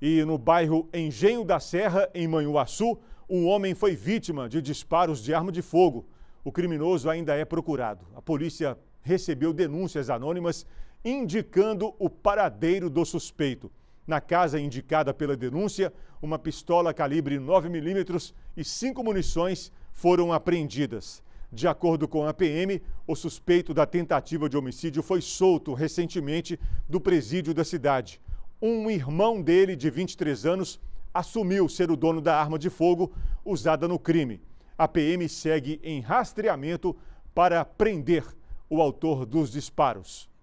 E no bairro Engenho da Serra, em Manhuaçu, um homem foi vítima de disparos de arma de fogo. O criminoso ainda é procurado. A polícia recebeu denúncias anônimas indicando o paradeiro do suspeito. Na casa indicada pela denúncia, uma pistola calibre 9mm e cinco munições foram apreendidas. De acordo com a PM, o suspeito da tentativa de homicídio foi solto recentemente do presídio da cidade um irmão dele, de 23 anos, assumiu ser o dono da arma de fogo usada no crime. A PM segue em rastreamento para prender o autor dos disparos.